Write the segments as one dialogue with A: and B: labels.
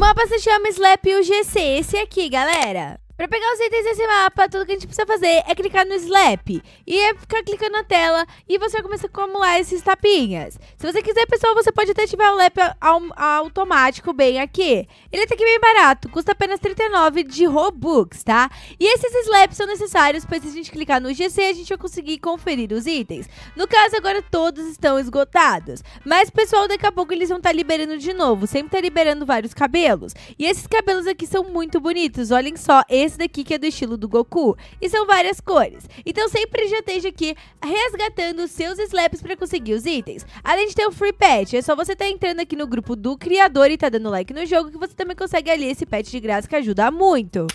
A: O mapa se chama Slap UGC, esse aqui, galera. Pra pegar os itens desse mapa, tudo que a gente precisa fazer é clicar no Slap. E é ficar clicando na tela e você vai começar a acumular esses tapinhas. Se você quiser, pessoal, você pode até ativar o Lap automático bem aqui. Ele tá aqui é bem barato, custa apenas 39 de Robux, tá? E esses Slaps são necessários, pois se a gente clicar no GC, a gente vai conseguir conferir os itens. No caso, agora todos estão esgotados. Mas, pessoal, daqui a pouco eles vão estar tá liberando de novo. Sempre tá liberando vários cabelos. E esses cabelos aqui são muito bonitos. Olhem só esse esse daqui que é do estilo do Goku. E são várias cores. Então sempre já esteja aqui resgatando seus slaps para conseguir os itens. Além de ter o free pet, é só você estar tá entrando aqui no grupo do criador e tá dando like no jogo que você também consegue ali esse pet de graça que ajuda muito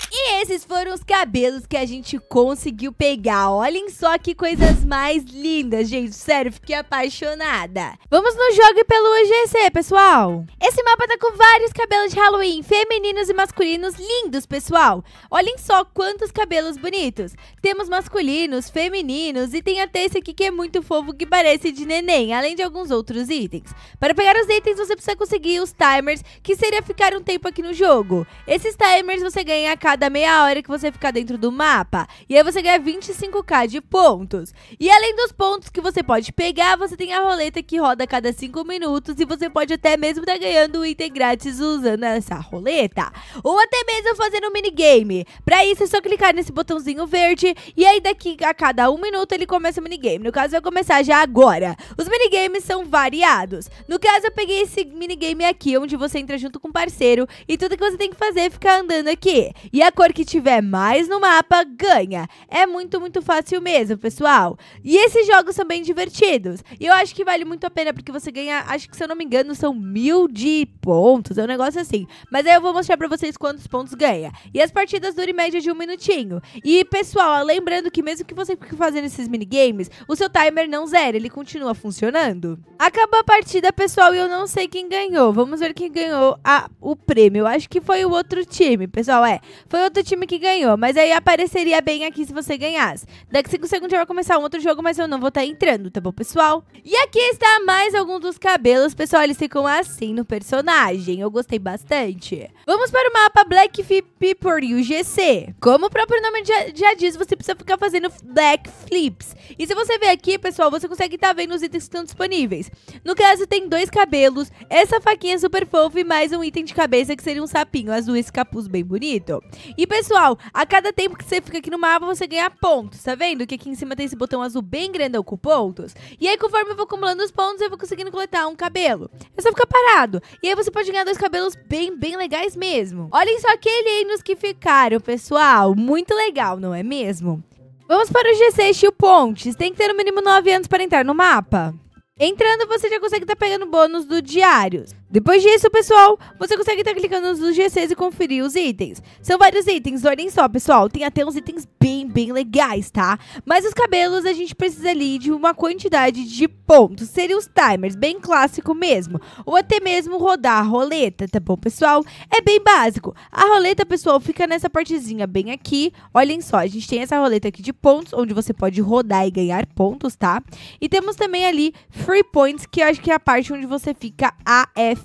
A: esses foram os cabelos que a gente conseguiu pegar. Olhem só que coisas mais lindas, gente. Sério, fiquei apaixonada. Vamos no jogo pelo UGC, pessoal. Esse mapa tá com vários cabelos de Halloween, femininos e masculinos lindos, pessoal. Olhem só quantos cabelos bonitos. Temos masculinos, femininos e tem até esse aqui que é muito fofo, que parece de neném, além de alguns outros itens. Para pegar os itens, você precisa conseguir os timers, que seria ficar um tempo aqui no jogo. Esses timers você ganha a cada meia hora que você ficar dentro do mapa. E aí você ganha 25k de pontos. E além dos pontos que você pode pegar, você tem a roleta que roda a cada 5 minutos e você pode até mesmo estar tá ganhando o item grátis usando essa roleta. Ou até mesmo fazendo um minigame. Pra isso é só clicar nesse botãozinho verde e aí daqui a cada um minuto ele começa o minigame. No caso vai começar já agora. Os minigames são variados. No caso eu peguei esse minigame aqui, onde você entra junto com um parceiro e tudo que você tem que fazer é ficar andando aqui. E a coisa cor que tiver mais no mapa ganha. É muito, muito fácil mesmo, pessoal. E esses jogos são bem divertidos. E eu acho que vale muito a pena, porque você ganha, acho que se eu não me engano, são mil de pontos. É um negócio assim. Mas aí eu vou mostrar pra vocês quantos pontos ganha. E as partidas duram em média de um minutinho. E, pessoal, lembrando que mesmo que você fique fazendo esses minigames, o seu timer não zera, ele continua funcionando. Acabou a partida, pessoal, e eu não sei quem ganhou. Vamos ver quem ganhou a, o prêmio. Eu acho que foi o outro time, pessoal. É, foi o outro time que ganhou. Mas aí apareceria bem aqui se você ganhasse. Daqui 5 segundos já vai começar um outro jogo, mas eu não vou estar tá entrando, tá bom, pessoal? E aqui está mais alguns dos cabelos. Pessoal, eles ficam assim no personagem. Eu gostei bastante. Vamos para o mapa Black Flip por UGC. Como o próprio nome já, já diz, você precisa ficar fazendo Black Flips. E se você ver aqui, pessoal, você consegue estar tá vendo os itens que estão disponíveis. No caso, tem dois cabelos, essa faquinha super fofa e mais um item de cabeça que seria um sapinho azul, esse capuz bem bonito. E e pessoal, a cada tempo que você fica aqui no mapa, você ganha pontos, tá vendo? Que aqui em cima tem esse botão azul bem grandão com pontos. E aí, conforme eu vou acumulando os pontos, eu vou conseguindo coletar um cabelo. É só ficar parado. E aí você pode ganhar dois cabelos bem, bem legais mesmo. Olhem só aquele aí nos que ficaram, pessoal. Muito legal, não é mesmo? Vamos para o G6 o Pontes. Tem que ter no mínimo 9 anos para entrar no mapa. Entrando, você já consegue estar tá pegando bônus do diários. Depois disso, pessoal, você consegue estar clicando nos G6 e conferir os itens. São vários itens, olhem é só, pessoal. Tem até uns itens bem, bem legais, tá? Mas os cabelos a gente precisa ali de uma quantidade de pontos. Seria os timers, bem clássico mesmo. Ou até mesmo rodar a roleta, tá bom, pessoal? É bem básico. A roleta, pessoal, fica nessa partezinha bem aqui. Olhem só, a gente tem essa roleta aqui de pontos, onde você pode rodar e ganhar pontos, tá? E temos também ali Free Points, que eu acho que é a parte onde você fica AF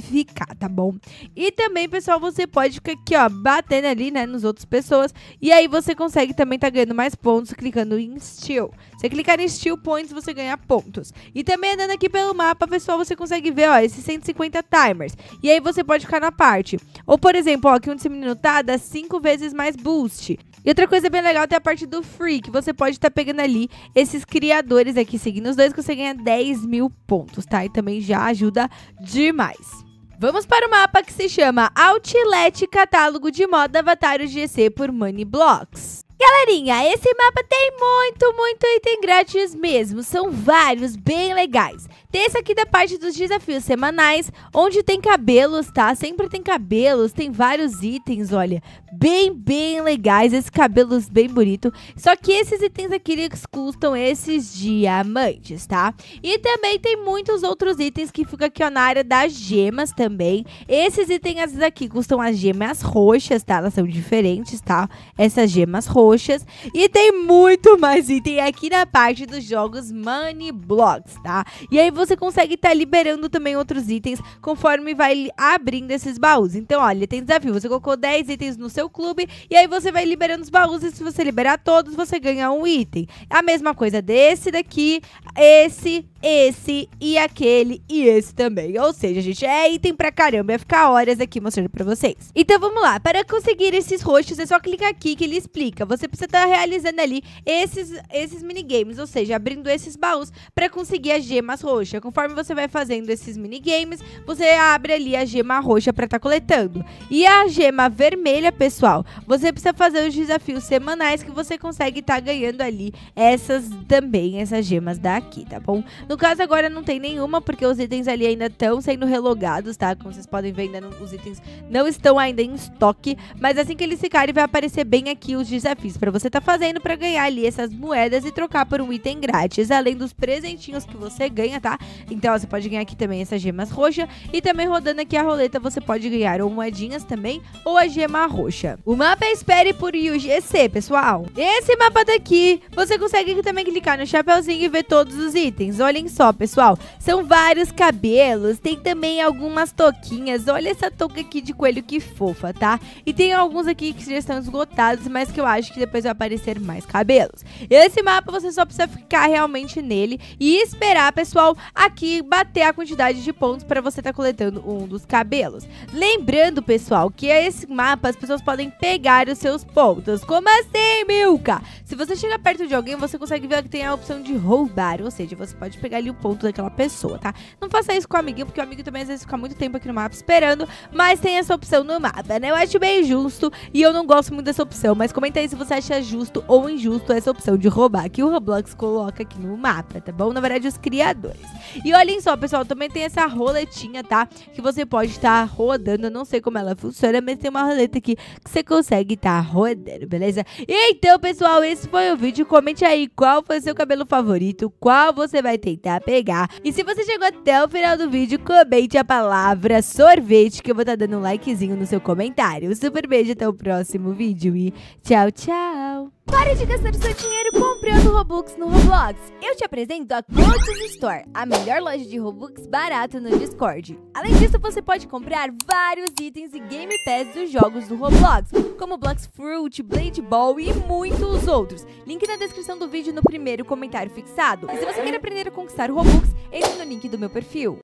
A: ficar, tá bom? E também, pessoal, você pode ficar aqui, ó, batendo ali, né, nos outros pessoas. E aí você consegue também tá ganhando mais pontos clicando em Steel. Você clicar em Steel Points, você ganha pontos. E também andando aqui pelo mapa, pessoal, você consegue ver, ó, esses 150 timers. E aí você pode ficar na parte. Ou, por exemplo, ó, aqui onde esse menino tá, dá 5 vezes mais boost. E outra coisa bem legal tem a parte do free, que você pode estar tá pegando ali esses criadores aqui, seguindo os dois, que você ganha 10 mil pontos, tá? E também já ajuda demais. Vamos para o mapa que se chama Outlet Catálogo de Moda Avatar GC por Money Blocks. Galerinha, esse mapa tem muito, muito item grátis mesmo. São vários, bem legais. Tem esse aqui da parte dos desafios semanais, onde tem cabelos, tá? Sempre tem cabelos, tem vários itens, olha. Bem, bem legais, esses cabelos bem bonito. Só que esses itens aqui, eles custam esses diamantes, tá? E também tem muitos outros itens que fica aqui ó, na área das gemas também. Esses itens aqui custam as gemas roxas, tá? Elas são diferentes, tá? Essas gemas roxas roxas. E tem muito mais item aqui na parte dos jogos Money Blocks, tá? E aí você consegue estar tá liberando também outros itens conforme vai abrindo esses baús. Então, olha, tem desafio. Você colocou 10 itens no seu clube e aí você vai liberando os baús. E se você liberar todos, você ganha um item. A mesma coisa desse daqui, esse, esse e aquele e esse também. Ou seja, gente, é item pra caramba. Ia ficar horas aqui mostrando pra vocês. Então, vamos lá. Para conseguir esses roxos, é só clicar aqui que ele explica. Você você precisa estar tá realizando ali esses, esses minigames, ou seja, abrindo esses baús para conseguir as gemas roxas. Conforme você vai fazendo esses minigames, você abre ali a gema roxa para estar tá coletando. E a gema vermelha, pessoal, você precisa fazer os desafios semanais que você consegue estar tá ganhando ali essas também, essas gemas daqui, tá bom? No caso, agora não tem nenhuma, porque os itens ali ainda estão sendo relogados, tá? Como vocês podem ver, ainda não, os itens não estão ainda em estoque, mas assim que eles ficarem, vai aparecer bem aqui os desafios desafios para você tá fazendo para ganhar ali essas moedas e trocar por um item grátis, além dos presentinhos que você ganha, tá? Então você pode ganhar aqui também essas gemas roxas e também rodando aqui a roleta você pode ganhar ou moedinhas também ou a gema roxa. O mapa é Espere por UGC, pessoal. Esse mapa daqui, você consegue também clicar no chapéuzinho e ver todos os itens. Olhem só, pessoal, são vários cabelos, tem também algumas toquinhas. Olha essa touca aqui de coelho que fofa, tá? E tem alguns aqui que já estão esgotados, mas que eu acho que depois vai aparecer mais cabelos. Esse mapa você só precisa ficar realmente nele e esperar, pessoal, aqui bater a quantidade de pontos para você estar tá coletando um dos cabelos. Lembrando, pessoal, que esse mapa as pessoas podem pegar os seus pontos. Como assim, Milka? Se você chega perto de alguém, você consegue ver que tem a opção de roubar, ou seja, você pode pegar ali o ponto daquela pessoa, tá? Não faça isso com o amiguinho, porque o amigo também às vezes fica muito tempo aqui no mapa esperando, mas tem essa opção no mapa, né? Eu acho bem justo e eu não gosto muito dessa opção, mas comenta aí se você você acha justo ou injusto essa opção de roubar que o Roblox coloca aqui no mapa, tá bom? Na verdade, os criadores. E olhem só, pessoal, também tem essa roletinha, tá? Que você pode estar tá rodando, eu não sei como ela funciona, mas tem uma roleta aqui que você consegue estar tá rodando, beleza? Então, pessoal, esse foi o vídeo. Comente aí qual foi o seu cabelo favorito, qual você vai tentar pegar. E se você chegou até o final do vídeo, comente a palavra sorvete, que eu vou estar tá dando um likezinho no seu comentário. Um super beijo, até o próximo vídeo e tchau, tchau! Tchau! Pare de gastar seu dinheiro comprando Robux no Roblox. Eu te apresento a Gold's Store, a melhor loja de Robux barato no Discord. Além disso, você pode comprar vários itens e Game Pass dos jogos do Roblox, como Blox Fruit, Blade Ball e muitos outros. Link na descrição do vídeo no primeiro comentário fixado. E se você quer aprender a conquistar Robux, entre no link do meu perfil.